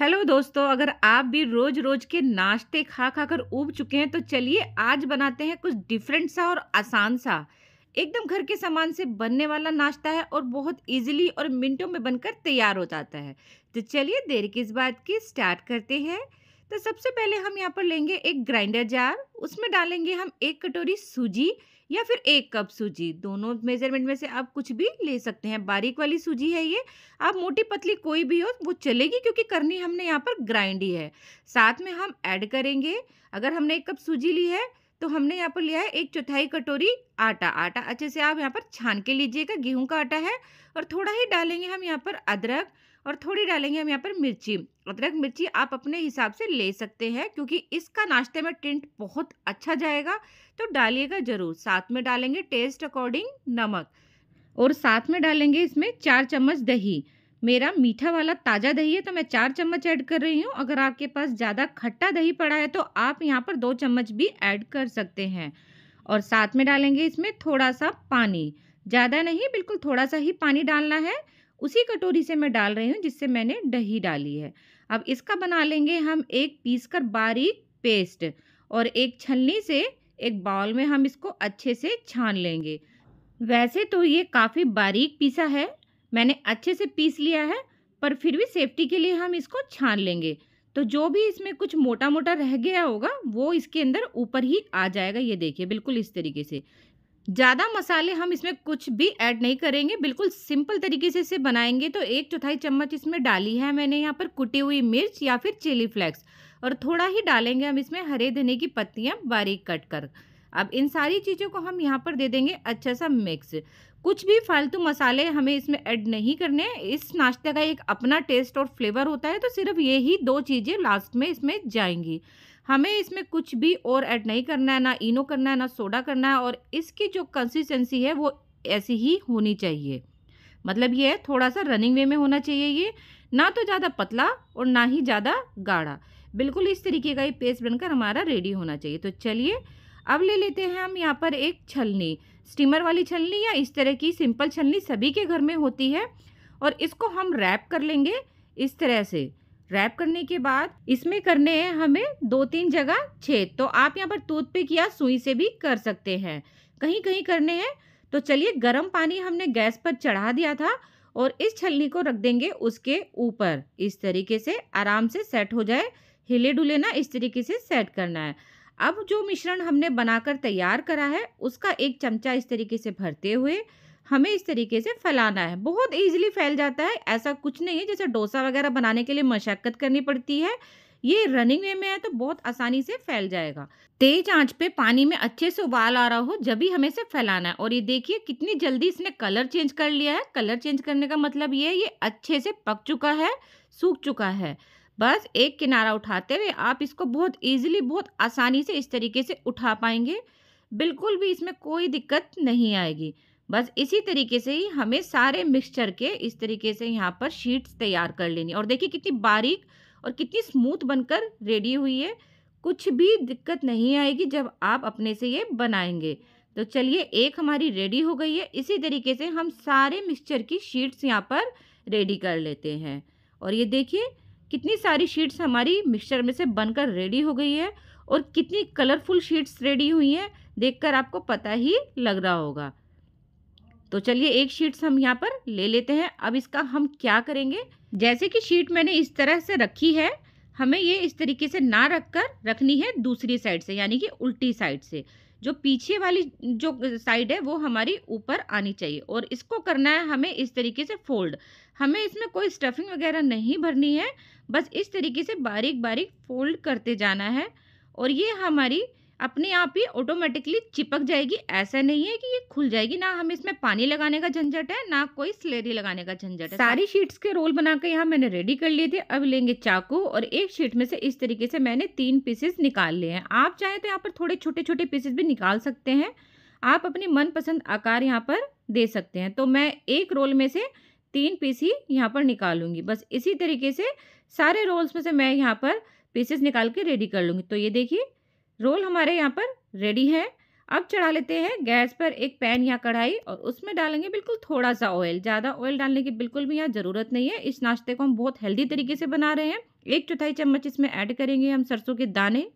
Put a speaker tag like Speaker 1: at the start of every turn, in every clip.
Speaker 1: hello दोस्तों अगर आप भी रोज रोज के नाश्ते खा खा कर उब चुके हैं तो चलिए आज बनाते हैं कुछ डिफरेंट सा और आसान सा एकदम घर के सामान से बनने वाला नाश्ता है और बहुत इजीली और मिनटों में बनकर तैयार हो जाता है तो चलिए देर किस बात की स्टार्ट करते हैं तो सबसे पहले हम यहाँ पर लेंगे एक ग्राइंडर जार उसमें डालेंगे हम एक कटोरी सूजी या फिर एक कप सूजी दोनों मेजरमेंट में से आप कुछ भी ले सकते हैं बारीक वाली सूजी है ये आप मोटी पतली कोई भी हो वो चलेगी क्योंकि करनी हमने यहाँ पर ग्राइंड ही है साथ में हम ऐड करेंगे अगर हमने एक कप सूजी ली है तो हमने यहाँ पर लिया है एक चौथाई कटोरी आटा आटा अच्छे से आप यहाँ पर छान के लीजिएगा गेहूँ का आटा है और थोड़ा ही डालेंगे हम यहाँ पर अदरक और थोड़ी डालेंगे हम यहाँ पर मिर्ची अदरक मिर्ची आप अपने हिसाब से ले सकते हैं क्योंकि इसका नाश्ते में टिंट बहुत अच्छा जाएगा तो डालिएगा ज़रूर साथ में डालेंगे टेस्ट अकॉर्डिंग नमक और साथ में डालेंगे इसमें चार चम्मच दही मेरा मीठा वाला ताज़ा दही है तो मैं चार चम्मच ऐड कर रही हूँ अगर आपके पास ज़्यादा खट्टा दही पड़ा है तो आप यहाँ पर दो चम्मच भी ऐड कर सकते हैं और साथ में डालेंगे इसमें थोड़ा सा पानी ज़्यादा नहीं बिल्कुल थोड़ा सा ही पानी डालना है उसी कटोरी से मैं डाल रही हूँ जिससे मैंने दही डाली है अब इसका बना लेंगे हम एक पीस कर बारीक पेस्ट और एक छलनी से एक बाउल में हम इसको अच्छे से छान लेंगे वैसे तो ये काफ़ी बारीक पीसा है मैंने अच्छे से पीस लिया है पर फिर भी सेफ्टी के लिए हम इसको छान लेंगे तो जो भी इसमें कुछ मोटा मोटा रह गया होगा वो इसके अंदर ऊपर ही आ जाएगा ये देखिए बिल्कुल इस तरीके से ज़्यादा मसाले हम इसमें कुछ भी ऐड नहीं करेंगे बिल्कुल सिंपल तरीके से इसे बनाएंगे तो एक चौथाई चम्मच इसमें डाली है मैंने यहाँ पर कुटी हुई मिर्च या फिर चिली फ्लेक्स और थोड़ा ही डालेंगे हम इसमें हरे धने की पत्तियाँ बारीक कट कर अब इन सारी चीज़ों को हम यहाँ पर दे देंगे अच्छा सा मिक्स कुछ भी फालतू मसाले हमें इसमें ऐड नहीं करने इस नाश्ते का एक अपना टेस्ट और फ्लेवर होता है तो सिर्फ ये दो चीज़ें लास्ट में इसमें जाएंगी हमें इसमें कुछ भी और ऐड नहीं करना है ना इनो करना है ना सोडा करना है और इसकी जो कंसिस्टेंसी है वो ऐसी ही होनी चाहिए मतलब ये है थोड़ा सा रनिंग वे में होना चाहिए ये ना तो ज़्यादा पतला और ना ही ज़्यादा गाढ़ा बिल्कुल इस तरीके का ये पेस्ट बनकर हमारा रेडी होना चाहिए तो चलिए अब ले लेते हैं हम यहाँ पर एक छलनी स्टीमर वाली छलनी या इस तरह की सिंपल छलनी सभी के घर में होती है और इसको हम रैप कर लेंगे इस तरह से रैप करने के बाद इसमें करने हैं हमें दो तीन जगह छेद तो आप यहाँ पर टूथपिक या सुई से भी कर सकते हैं कहीं कहीं करने हैं तो चलिए गर्म पानी हमने गैस पर चढ़ा दिया था और इस छलनी को रख देंगे उसके ऊपर इस तरीके से आराम से सेट हो जाए हिले डुले ना इस तरीके से सेट करना है अब जो मिश्रण हमने बनाकर तैयार करा है उसका एक चमचा इस तरीके से भरते हुए हमें इस तरीके से फैलाना है बहुत ईजिली फैल जाता है ऐसा कुछ नहीं है जैसे डोसा वगैरह बनाने के लिए मशक्क़त करनी पड़ती है ये रनिंग वे में है तो बहुत आसानी से फैल जाएगा तेज आंच पे पानी में अच्छे से उबाल आ रहा हो जब भी हमें इसे फैलाना है और ये देखिए कितनी जल्दी इसने कलर चेंज कर लिया है कलर चेंज करने का मतलब ये है ये अच्छे से पक चुका है सूख चुका है बस एक किनारा उठाते हुए आप इसको बहुत ईजिली बहुत आसानी से इस तरीके से उठा पाएंगे बिल्कुल भी इसमें कोई दिक्कत नहीं आएगी बस इसी तरीके से ही हमें सारे मिक्सचर के इस तरीके से यहाँ पर शीट्स तैयार कर लेनी और देखिए कितनी बारीक और कितनी स्मूथ बनकर रेडी हुई है कुछ भी दिक्कत नहीं आएगी जब आप अपने से ये बनाएंगे तो चलिए एक हमारी रेडी हो गई है इसी तरीके से हम सारे मिक्सचर की शीट्स यहाँ पर रेडी कर लेते हैं और ये देखिए कितनी सारी शीट्स हमारी मिक्सचर में से बनकर रेडी हो गई है और कितनी कलरफुल शीट्स रेडी हुई हैं देखकर आपको पता ही लग रहा होगा तो चलिए एक शीट हम यहाँ पर ले लेते हैं अब इसका हम क्या करेंगे जैसे कि शीट मैंने इस तरह से रखी है हमें ये इस तरीके से ना रखकर रखनी है दूसरी साइड से यानी कि उल्टी साइड से जो पीछे वाली जो साइड है वो हमारी ऊपर आनी चाहिए और इसको करना है हमें इस तरीके से फोल्ड हमें इसमें कोई स्टफिंग वगैरह नहीं भरनी है बस इस तरीके से बारीक बारीक फोल्ड करते जाना है और ये हमारी अपने आप ही ऑटोमेटिकली चिपक जाएगी ऐसा नहीं है कि ये खुल जाएगी ना हमें इसमें पानी लगाने का झंझट है ना कोई स्लेरी लगाने का झंझट है सारी शीट्स के रोल बनाकर यहाँ मैंने रेडी कर लिए थे अब लेंगे चाकू और एक शीट में से इस तरीके से मैंने तीन पीसेस निकाल लिए हैं आप चाहें तो यहाँ पर थोड़े छोटे छोटे पीसेस भी निकाल सकते हैं आप अपनी मनपसंद आकार यहाँ पर दे सकते हैं तो मैं एक रोल में से तीन पीस ही यहाँ पर निकालूंगी बस इसी तरीके से सारे रोल्स में से मैं यहाँ पर पीसेस निकाल के रेडी कर लूँगी तो ये देखिए रोल हमारे यहाँ पर रेडी है अब चढ़ा लेते हैं गैस पर एक पैन या कढ़ाई और उसमें डालेंगे बिल्कुल थोड़ा सा ऑयल ज़्यादा ऑयल डालने की बिल्कुल भी यहाँ ज़रूरत नहीं है इस नाश्ते को हम बहुत हेल्दी तरीके से बना रहे हैं एक चौथाई चम्मच इसमें ऐड करेंगे हम सरसों के दाने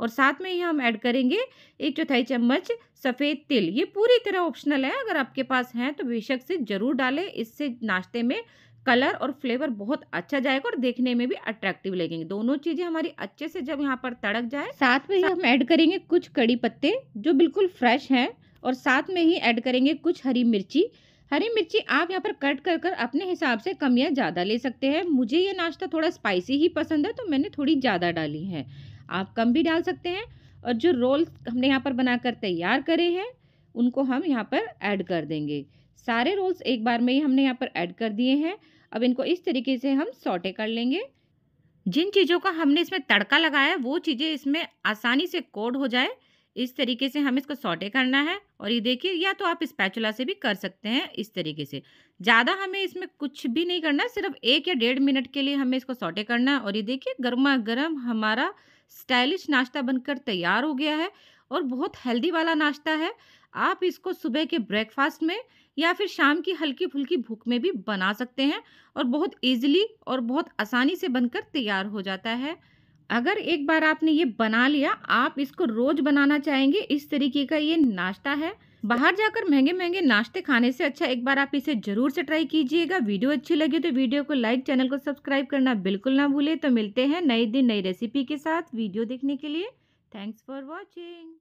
Speaker 1: और साथ में ही हम ऐड करेंगे एक चौथाई चम्मच सफ़ेद तिल ये पूरी तरह ऑप्शनल है अगर आपके पास हैं तो बेशक से ज़रूर डालें इससे नाश्ते में कलर और फ्लेवर बहुत अच्छा जाएगा और देखने में भी अट्रैक्टिव लगेंगे दोनों चीज़ें हमारी अच्छे से जब यहाँ पर तड़क जाए साथ में ही हम ऐड करेंगे कुछ कड़ी पत्ते जो बिल्कुल फ्रेश हैं और साथ में ही ऐड करेंगे कुछ हरी मिर्ची हरी मिर्ची आप यहाँ पर कट कर कर अपने हिसाब से कम या ज़्यादा ले सकते हैं मुझे ये नाश्ता थोड़ा स्पाइसी ही पसंद है तो मैंने थोड़ी ज़्यादा डाली है आप कम भी डाल सकते हैं और जो रोल हमने यहाँ पर बनाकर तैयार करे हैं उनको हम यहाँ पर ऐड कर देंगे सारे रोल्स एक बार में ही हमने यहाँ पर ऐड कर दिए हैं अब इनको इस तरीके से हम सॉटे कर लेंगे जिन चीज़ों का हमने इसमें तड़का लगाया है वो चीज़ें इसमें आसानी से कोड हो जाए इस तरीके से हम इसको सॉटे करना है और ये देखिए या तो आप स्पैचुला से भी कर सकते हैं इस तरीके से ज़्यादा हमें इसमें कुछ भी नहीं करना सिर्फ एक या डेढ़ मिनट के लिए हमें इसको सॉटे करना है और ये देखिए गर्मा गर्म हमारा स्टाइलिश नाश्ता बनकर तैयार हो गया है और बहुत हेल्दी वाला नाश्ता है आप इसको सुबह के ब्रेकफास्ट में या फिर शाम की हल्की फुल्की भूख में भी बना सकते हैं और बहुत ईजिली और बहुत आसानी से बनकर तैयार हो जाता है अगर एक बार आपने ये बना लिया आप इसको रोज बनाना चाहेंगे इस तरीके का ये नाश्ता है बाहर जाकर महंगे महंगे नाश्ते खाने से अच्छा एक बार आप इसे जरूर से ट्राई कीजिएगा वीडियो अच्छी लगी तो वीडियो को लाइक चैनल को सब्सक्राइब करना बिल्कुल ना भूले तो मिलते हैं नई दिन नई रेसिपी के साथ वीडियो देखने के लिए थैंक्स फॉर वॉचिंग